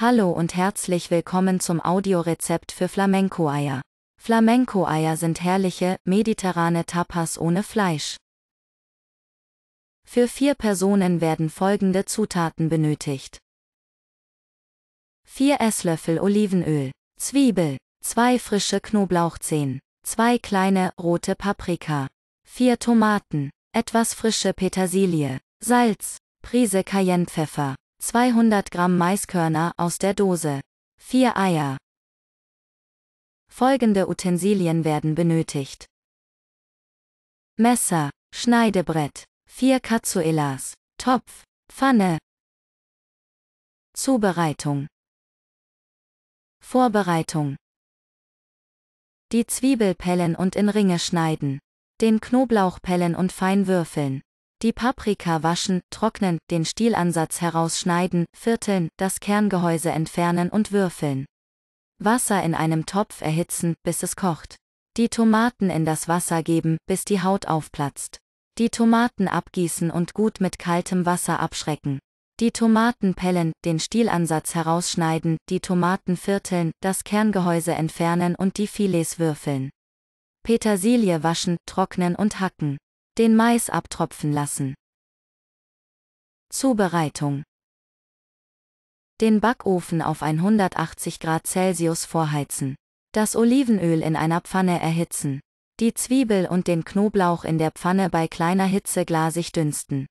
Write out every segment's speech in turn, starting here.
Hallo und herzlich willkommen zum Audiorezept für Flamenco-Eier. Flamenco-Eier sind herrliche, mediterrane Tapas ohne Fleisch. Für vier Personen werden folgende Zutaten benötigt. 4 Esslöffel Olivenöl, Zwiebel, 2 frische Knoblauchzehen, 2 kleine, rote Paprika, 4 Tomaten, etwas frische Petersilie, Salz, Prise Cayennepfeffer, 200 Gramm Maiskörner aus der Dose, 4 Eier. Folgende Utensilien werden benötigt. Messer, Schneidebrett, 4 Katsuelas, Topf, Pfanne. Zubereitung. Vorbereitung. Die Zwiebel pellen und in Ringe schneiden. Den Knoblauch pellen und fein würfeln. Die Paprika waschen, trocknen, den Stielansatz herausschneiden, vierteln, das Kerngehäuse entfernen und würfeln. Wasser in einem Topf erhitzen, bis es kocht. Die Tomaten in das Wasser geben, bis die Haut aufplatzt. Die Tomaten abgießen und gut mit kaltem Wasser abschrecken. Die Tomaten pellen, den Stielansatz herausschneiden, die Tomaten vierteln, das Kerngehäuse entfernen und die Filets würfeln. Petersilie waschen, trocknen und hacken. Den Mais abtropfen lassen. Zubereitung. Den Backofen auf 180 Grad Celsius vorheizen. Das Olivenöl in einer Pfanne erhitzen. Die Zwiebel und den Knoblauch in der Pfanne bei kleiner Hitze glasig dünsten.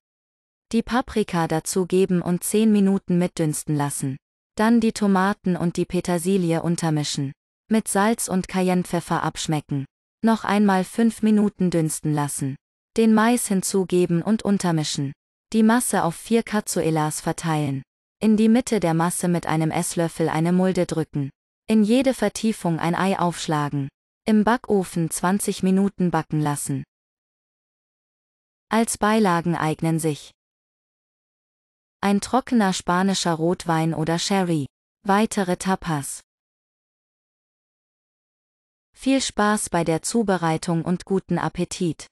Die Paprika dazugeben und 10 Minuten mitdünsten lassen. Dann die Tomaten und die Petersilie untermischen. Mit Salz und Cayennepfeffer abschmecken. Noch einmal 5 Minuten dünsten lassen. Den Mais hinzugeben und untermischen. Die Masse auf vier Katsuelas verteilen. In die Mitte der Masse mit einem Esslöffel eine Mulde drücken. In jede Vertiefung ein Ei aufschlagen. Im Backofen 20 Minuten backen lassen. Als Beilagen eignen sich ein trockener spanischer Rotwein oder Sherry. Weitere Tapas. Viel Spaß bei der Zubereitung und guten Appetit.